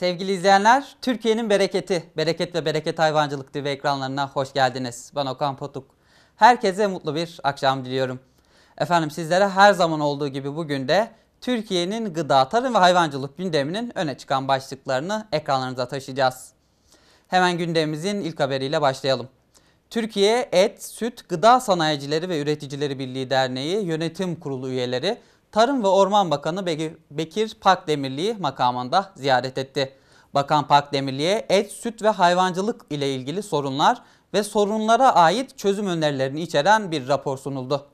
Sevgili izleyenler, Türkiye'nin bereketi, bereket ve bereket hayvancılık TV ekranlarına hoş geldiniz. Ben Okan Potuk. Herkese mutlu bir akşam diliyorum. Efendim sizlere her zaman olduğu gibi bugün de Türkiye'nin gıda, tarım ve hayvancılık gündeminin öne çıkan başlıklarını ekranlarınıza taşıyacağız. Hemen gündemimizin ilk haberiyle başlayalım. Türkiye Et, Süt, Gıda Sanayicileri ve Üreticileri Birliği Derneği Yönetim Kurulu üyeleri Tarım ve Orman Bakanı Bekir Pakdemirli'yi makamında ziyaret etti. Bakan Pakdemirli'ye et, süt ve hayvancılık ile ilgili sorunlar ve sorunlara ait çözüm önerilerini içeren bir rapor sunuldu.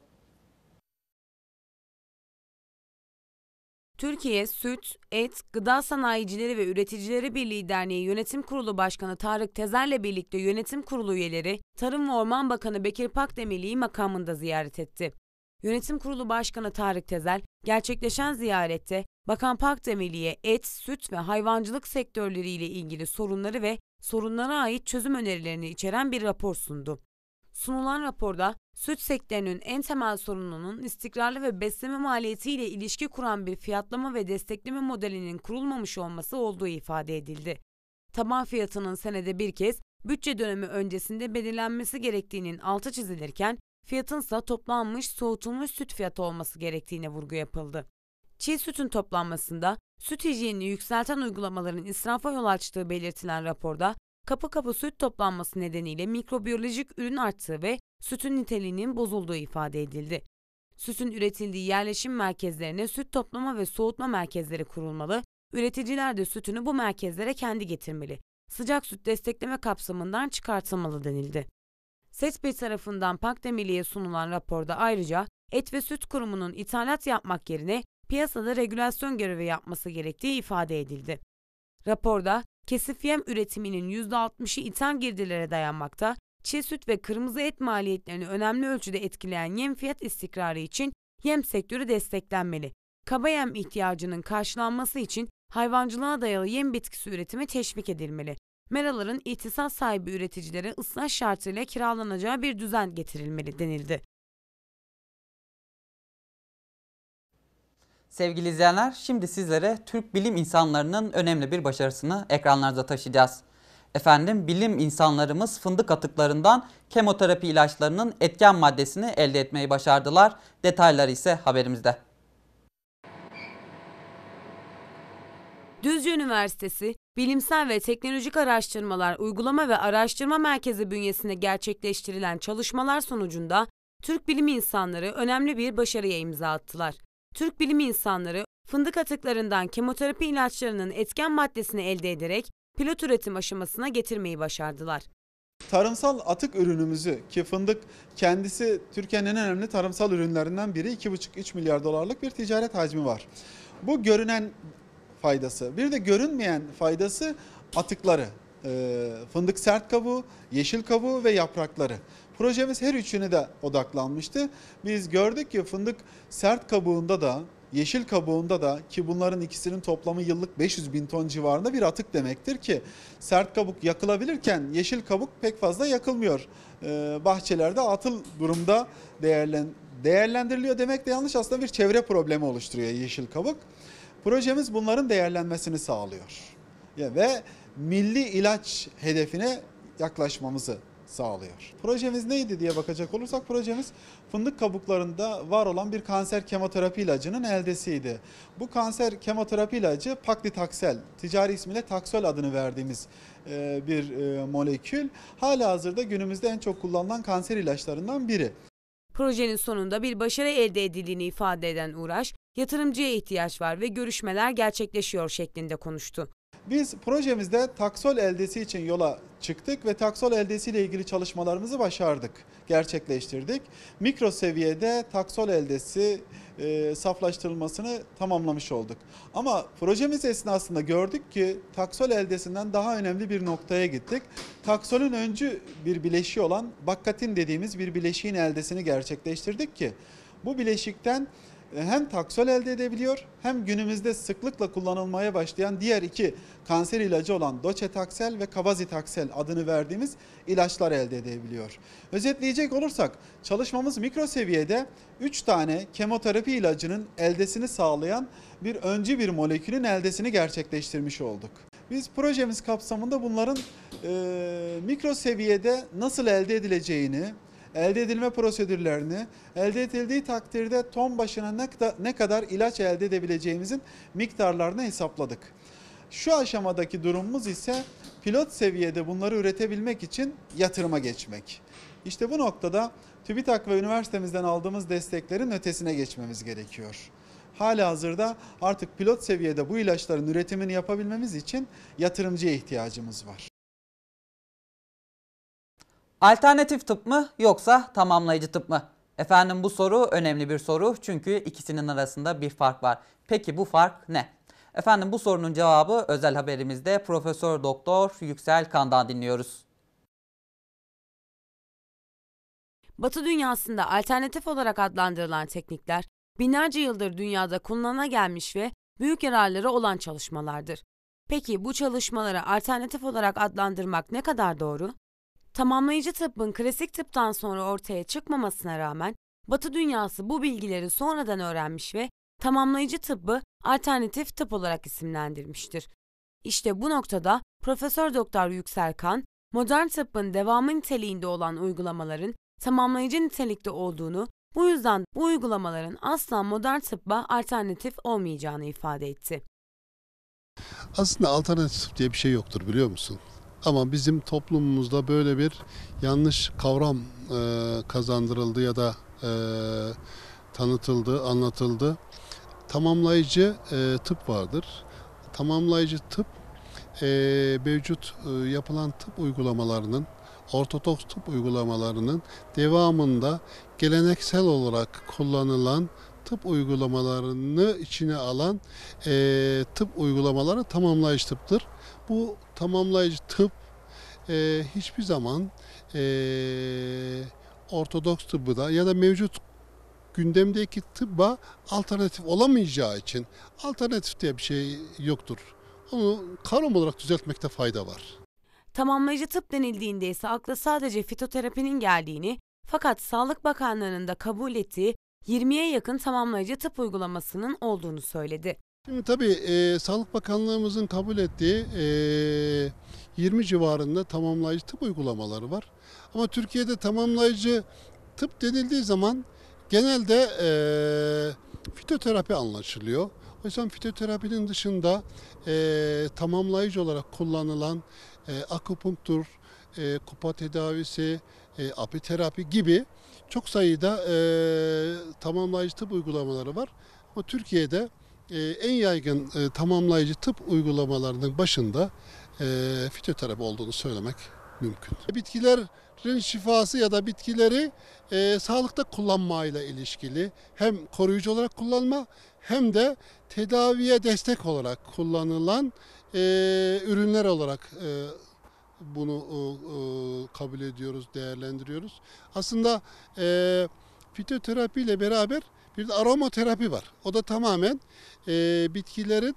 Türkiye Süt, Et, Gıda Sanayicileri ve Üreticileri Birliği Derneği Yönetim Kurulu Başkanı Tarık Tezer'le birlikte yönetim kurulu üyeleri, Tarım ve Orman Bakanı Bekir Pakdemirli'yi makamında ziyaret etti. Yönetim Kurulu Başkanı Tarık Tezel, gerçekleşen ziyarette Bakan Pakdemirli'ye et, süt ve hayvancılık sektörleriyle ilgili sorunları ve sorunlara ait çözüm önerilerini içeren bir rapor sundu. Sunulan raporda süt sektörünün en temel sorununun istikrarlı ve besleme maliyetiyle ilişki kuran bir fiyatlama ve destekleme modelinin kurulmamış olması olduğu ifade edildi. Taban fiyatının senede bir kez bütçe dönemi öncesinde belirlenmesi gerektiğinin altı çizilirken Fiyatın ise toplanmış soğutulmuş süt fiyatı olması gerektiğine vurgu yapıldı. Çiğ sütün toplanmasında süt hijyenini yükselten uygulamaların israfa yol açtığı belirtilen raporda kapı kapı süt toplanması nedeniyle mikrobiyolojik ürün arttığı ve sütün niteliğinin bozulduğu ifade edildi. Sütün üretildiği yerleşim merkezlerine süt toplama ve soğutma merkezleri kurulmalı, üreticiler de sütünü bu merkezlere kendi getirmeli. Sıcak süt destekleme kapsamından çıkartılmalı denildi. Sesbey tarafından Pakdemirli'ye sunulan raporda ayrıca Et ve Süt Kurumu'nun ithalat yapmak yerine piyasada regülasyon görevi yapması gerektiği ifade edildi. Raporda kesif yem üretiminin %60'ı ithal girdilere dayanmakta, çiğ süt ve kırmızı et maliyetlerini önemli ölçüde etkileyen yem fiyat istikrarı için yem sektörü desteklenmeli. Kaba yem ihtiyacının karşılanması için hayvancılığa dayalı yem bitkisi üretimi teşvik edilmeli meraların ihtisas sahibi üreticilere ıslah şartıyla kiralanacağı bir düzen getirilmeli denildi. Sevgili izleyenler, şimdi sizlere Türk bilim insanlarının önemli bir başarısını ekranlarda taşıyacağız. Efendim bilim insanlarımız fındık atıklarından kemoterapi ilaçlarının etken maddesini elde etmeyi başardılar. Detayları ise haberimizde. Düzce Üniversitesi Bilimsel ve Teknolojik Araştırmalar Uygulama ve Araştırma Merkezi bünyesinde gerçekleştirilen çalışmalar sonucunda Türk bilim insanları önemli bir başarıya imza attılar. Türk bilim insanları fındık atıklarından kemoterapi ilaçlarının etken maddesini elde ederek pilot üretim aşamasına getirmeyi başardılar. Tarımsal atık ürünümüzü ki fındık kendisi Türkiye'nin en önemli tarımsal ürünlerinden biri 2,5-3 milyar dolarlık bir ticaret hacmi var. Bu görünen faydası. Bir de görünmeyen faydası atıkları. E, fındık sert kabuğu, yeşil kabuğu ve yaprakları. Projemiz her üçüne de odaklanmıştı. Biz gördük ki fındık sert kabuğunda da yeşil kabuğunda da ki bunların ikisinin toplamı yıllık 500 bin ton civarında bir atık demektir ki sert kabuk yakılabilirken yeşil kabuk pek fazla yakılmıyor. Ee, bahçelerde atıl durumda değerlen değerlendiriliyor demek de yanlış aslında bir çevre problemi oluşturuyor yeşil kabuk. Projemiz bunların değerlenmesini sağlıyor ve milli ilaç hedefine yaklaşmamızı sağlıyor. Projemiz neydi diye bakacak olursak projemiz fındık kabuklarında var olan bir kanser kemoterapi ilacının eldesiydi. Bu kanser kemoterapi ilacı paklitaksel, ticari ismiyle taxol adını verdiğimiz e, bir e, molekül. Hala hazırda günümüzde en çok kullanılan kanser ilaçlarından biri. Projenin sonunda bir başarı elde edildiğini ifade eden Uğraş, yatırımcıya ihtiyaç var ve görüşmeler gerçekleşiyor şeklinde konuştu. Biz projemizde taksol eldesi için yola çıktık ve taksol eldesi ile ilgili çalışmalarımızı başardık, gerçekleştirdik. Mikro seviyede taksol eldesi e, saflaştırılmasını tamamlamış olduk. Ama projemiz esnasında gördük ki taksol eldesinden daha önemli bir noktaya gittik. Taksolun öncü bir bileşiği olan bakkatin dediğimiz bir bileşiğin eldesini gerçekleştirdik ki bu bileşikten e, hem taksol elde edebiliyor hem günümüzde sıklıkla kullanılmaya başlayan diğer iki kanser ilacı olan doçetaksel ve kavazitaksel adını verdiğimiz ilaçlar elde edebiliyor. Özetleyecek olursak çalışmamız mikro seviyede 3 tane kemoterapi ilacının eldesini sağlayan bir öncü bir molekülün eldesini gerçekleştirmiş olduk. Biz projemiz kapsamında bunların e, mikro seviyede nasıl elde edileceğini, elde edilme prosedürlerini, elde edildiği takdirde ton başına ne kadar, ilaç elde edebileceğimizin miktarlarını hesapladık. Şu aşamadaki durumumuz ise pilot seviyede bunları üretebilmek için yatırıma geçmek. İşte bu noktada TÜBİTAK ve üniversitemizden aldığımız desteklerin ötesine geçmemiz gerekiyor. Hala hazırda artık pilot seviyede bu ilaçların üretimini yapabilmemiz için yatırımcıya ihtiyacımız var. Alternatif tıp mı yoksa tamamlayıcı tıp mı? Efendim bu soru önemli bir soru çünkü ikisinin arasında bir fark var. Peki bu fark ne? Efendim bu sorunun cevabı özel haberimizde Profesör Doktor Yüksel Kan'dan dinliyoruz. Batı dünyasında alternatif olarak adlandırılan teknikler binlerce yıldır dünyada kullanıla gelmiş ve büyük yararları olan çalışmalardır. Peki bu çalışmaları alternatif olarak adlandırmak ne kadar doğru? Tamamlayıcı tıbbın klasik tıptan sonra ortaya çıkmamasına rağmen Batı dünyası bu bilgileri sonradan öğrenmiş ve tamamlayıcı tıbbı alternatif tıp olarak isimlendirmiştir. İşte bu noktada Profesör Doktor Yüksel Kan, modern tıbbın devamı niteliğinde olan uygulamaların tamamlayıcı nitelikte olduğunu, bu yüzden bu uygulamaların asla modern tıbba alternatif olmayacağını ifade etti. Aslında alternatif diye bir şey yoktur biliyor musun? Ama bizim toplumumuzda böyle bir yanlış kavram e, kazandırıldı ya da e, tanıtıldı, anlatıldı. Tamamlayıcı e, tıp vardır. Tamamlayıcı tıp e, mevcut e, yapılan tıp uygulamalarının Ortodoks tıp uygulamalarının devamında geleneksel olarak kullanılan tıp uygulamalarını içine alan e, tıp uygulamaları tamamlayıcı tıptır. Bu tamamlayıcı tıp e, hiçbir zaman e, ortodoks tıbbı ya da mevcut gündemdeki tıbba alternatif olamayacağı için alternatif diye bir şey yoktur. Onu kanun olarak düzeltmekte fayda var. Tamamlayıcı tıp denildiğinde ise akla sadece fitoterapinin geldiğini fakat Sağlık Bakanlığı'nın da kabul ettiği 20'ye yakın tamamlayıcı tıp uygulamasının olduğunu söyledi. Şimdi tabii e, Sağlık Bakanlığımızın kabul ettiği e, 20 civarında tamamlayıcı tıp uygulamaları var. Ama Türkiye'de tamamlayıcı tıp denildiği zaman genelde e, fitoterapi anlaşılıyor. O yüzden fitoterapinin dışında e, tamamlayıcı olarak kullanılan e, akupunktur, e, kupa tedavisi, e, apiterapi gibi çok sayıda e, tamamlayıcı tıp uygulamaları var. Ama Türkiye'de e, en yaygın e, tamamlayıcı tıp uygulamalarının başında e, fitoterapi olduğunu söylemek mümkün. Bitkilerin şifası ya da bitkileri e, sağlıkta ile ilişkili hem koruyucu olarak kullanma hem de tedaviye destek olarak kullanılan e, ürünler olarak e, bunu e, e, kabul ediyoruz, değerlendiriyoruz. Aslında e, fitoterapi ile beraber bir de aromaterapi var. O da tamamen bitkilerin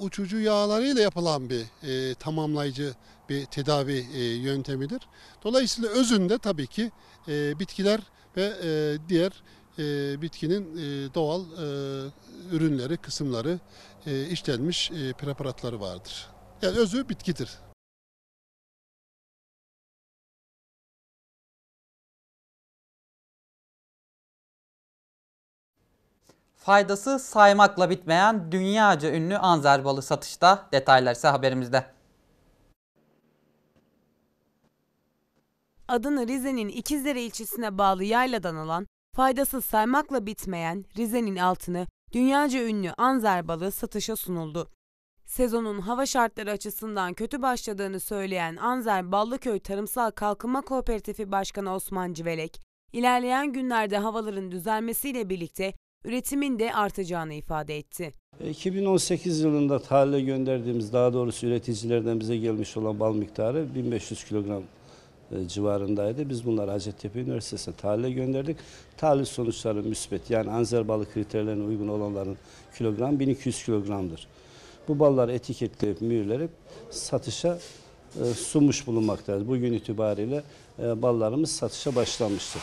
uçucu yağlarıyla yapılan bir tamamlayıcı bir tedavi yöntemidir. Dolayısıyla özünde tabii ki bitkiler ve diğer e, bitkinin e, doğal e, ürünleri, kısımları, e, işlenmiş e, preparatları vardır. Yani özü bitkidir. Faydası saymakla bitmeyen dünyaca ünlü anzer balı satışta. Detaylar ise haberimizde. Adını Rize'nin İkizdere ilçesine bağlı yayladan alan, faydası saymakla bitmeyen Rize'nin altını dünyaca ünlü anzer balı satışa sunuldu. Sezonun hava şartları açısından kötü başladığını söyleyen Anzer Ballıköy Tarımsal Kalkınma Kooperatifi Başkanı Osman Civelek, ilerleyen günlerde havaların düzelmesiyle birlikte üretimin de artacağını ifade etti. 2018 yılında tarla gönderdiğimiz daha doğrusu üreticilerden bize gelmiş olan bal miktarı 1500 kilogram e, civarındaydı. Biz bunları Hacettepe Üniversitesi'ne tahlile gönderdik. Tahlil sonuçları müsbet yani anzer balı kriterlerine uygun olanların kilogram 1200 kilogramdır. Bu ballar etiketleyip mühürlerip satışa e, sunmuş bulunmaktayız. Bugün itibariyle e, ballarımız satışa başlamıştır.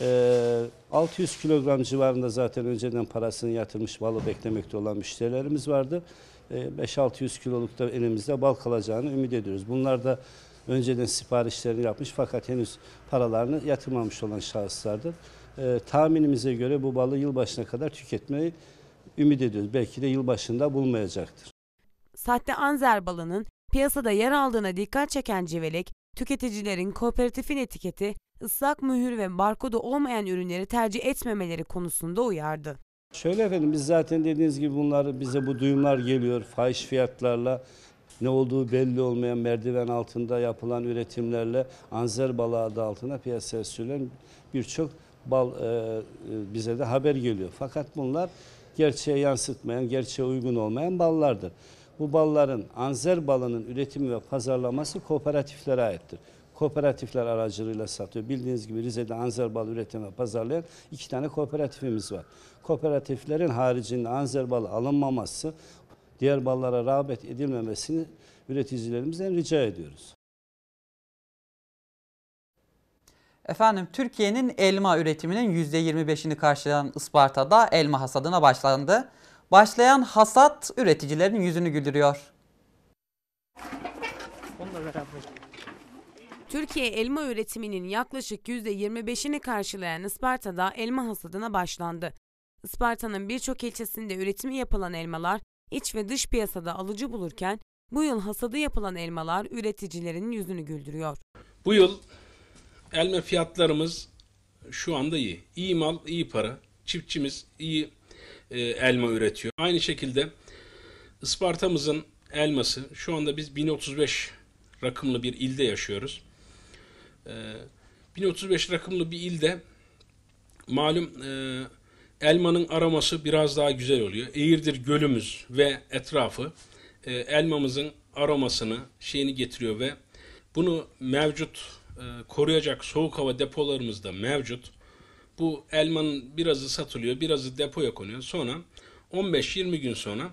600 ee, kilogram civarında zaten önceden parasını yatırmış balı beklemekte olan müşterilerimiz vardı. 5-600 ee, kiloluk da elimizde bal kalacağını ümit ediyoruz. Bunlar da önceden siparişlerini yapmış fakat henüz paralarını yatırmamış olan şahıslardır. Ee, tahminimize göre bu balı yılbaşına kadar tüketmeyi ümit ediyoruz. Belki de yılbaşında bulmayacaktır. Sahte anzer balının piyasada yer aldığına dikkat çeken Civelek, tüketicilerin kooperatifin etiketi ıslak mühür ve barkodu olmayan ürünleri tercih etmemeleri konusunda uyardı. Şöyle efendim biz zaten dediğiniz gibi bunlar bize bu duyumlar geliyor fahiş fiyatlarla ne olduğu belli olmayan merdiven altında yapılan üretimlerle anzer balığı adı altına piyasaya sürülen birçok bal e, e, bize de haber geliyor. Fakat bunlar gerçeğe yansıtmayan, gerçeğe uygun olmayan ballardır. Bu balların anzer balının üretimi ve pazarlaması kooperatiflere aittir kooperatifler aracılığıyla satıyor. Bildiğiniz gibi Rize'de anzer bal üreten ve pazarlayan iki tane kooperatifimiz var. Kooperatiflerin haricinde Anzerbal alınmaması, diğer ballara rağbet edilmemesini üreticilerimizden rica ediyoruz. Efendim Türkiye'nin elma üretiminin %25'ini karşılayan Isparta'da elma hasadına başlandı. Başlayan hasat üreticilerin yüzünü güldürüyor. Onunla beraber. Türkiye elma üretiminin yaklaşık %25'ini karşılayan Isparta'da elma hasadına başlandı. Isparta'nın birçok ilçesinde üretimi yapılan elmalar iç ve dış piyasada alıcı bulurken bu yıl hasadı yapılan elmalar üreticilerin yüzünü güldürüyor. Bu yıl elma fiyatlarımız şu anda iyi. İyi mal, iyi para. Çiftçimiz iyi e, elma üretiyor. Aynı şekilde Isparta'mızın elması şu anda biz 1035 rakımlı bir ilde yaşıyoruz. 1035 ee, rakımlı bir ilde malum e, elmanın aroması biraz daha güzel oluyor. Eğirdir gölümüz ve etrafı e, elmamızın aromasını şeyini getiriyor ve bunu mevcut e, koruyacak soğuk hava depolarımızda mevcut. Bu elmanın birazı satılıyor, birazı depoya konuyor. Sonra 15-20 gün sonra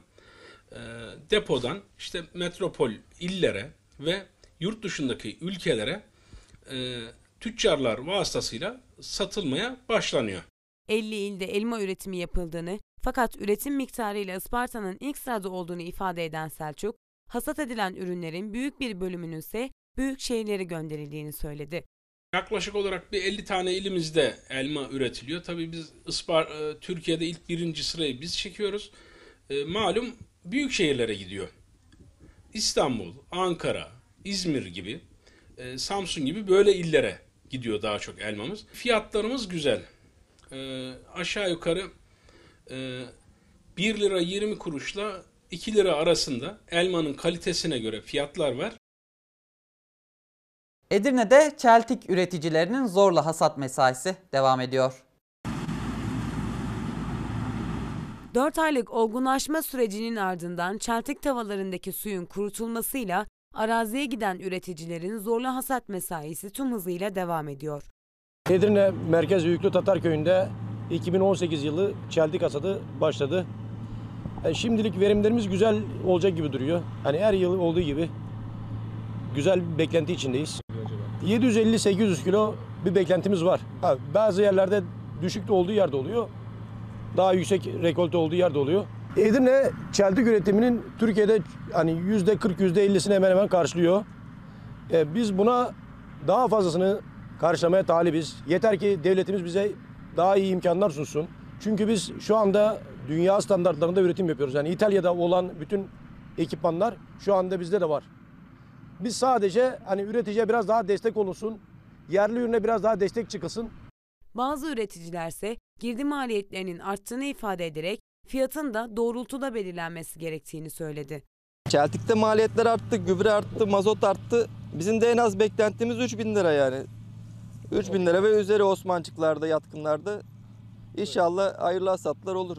e, depodan işte metropol illere ve yurt dışındaki ülkelere e, tüccarlar vasıtasıyla satılmaya başlanıyor. 50 ilde elma üretimi yapıldığını fakat üretim miktarı ile Isparta'nın ilk sırada olduğunu ifade eden Selçuk, hasat edilen ürünlerin büyük bir bölümünün ise büyük şehirlere gönderildiğini söyledi. Yaklaşık olarak bir 50 tane ilimizde elma üretiliyor. Tabii biz Ispar e, Türkiye'de ilk birinci sırayı biz çekiyoruz. E, malum büyük şehirlere gidiyor. İstanbul, Ankara, İzmir gibi e, Samsun gibi böyle illere gidiyor daha çok elmamız. Fiyatlarımız güzel. E, aşağı yukarı e, 1 lira 20 kuruşla 2 lira arasında elmanın kalitesine göre fiyatlar var. Edirne'de çeltik üreticilerinin zorla hasat mesaisi devam ediyor. 4 aylık olgunlaşma sürecinin ardından çeltik tavalarındaki suyun kurutulmasıyla araziye giden üreticilerin zorlu hasat mesaisi tüm hızıyla devam ediyor. Edirne Merkez büyüklü Tatar Köyü'nde 2018 yılı çeldik hasadı başladı. Yani e, şimdilik verimlerimiz güzel olacak gibi duruyor. Hani her yıl olduğu gibi güzel bir beklenti içindeyiz. 750-800 kilo bir beklentimiz var. bazı yerlerde düşük de olduğu yerde oluyor. Daha yüksek rekolte olduğu yerde oluyor. Edirne çeltik üretiminin Türkiye'de hani yüzde 40 yüzde 50'sini hemen hemen karşılıyor. E, biz buna daha fazlasını karşılamaya talibiz. Yeter ki devletimiz bize daha iyi imkanlar sunsun. Çünkü biz şu anda dünya standartlarında üretim yapıyoruz. Yani İtalya'da olan bütün ekipmanlar şu anda bizde de var. Biz sadece hani üreticiye biraz daha destek olunsun, yerli ürüne biraz daha destek çıkılsın. Bazı üreticilerse girdi maliyetlerinin arttığını ifade ederek fiyatın da doğrultuda belirlenmesi gerektiğini söyledi. Çeltik'te maliyetler arttı, gübre arttı, mazot arttı. Bizim de en az beklentimiz 3 bin lira yani. 3 bin lira ve üzeri Osmancıklarda, yatkınlarda. İnşallah hayırlı hasatlar olur.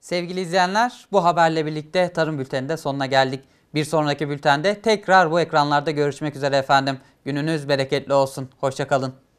Sevgili izleyenler bu haberle birlikte Tarım Bülteni'nde sonuna geldik. Bir sonraki bültende tekrar bu ekranlarda görüşmek üzere efendim. Gününüz bereketli olsun. Hoşçakalın.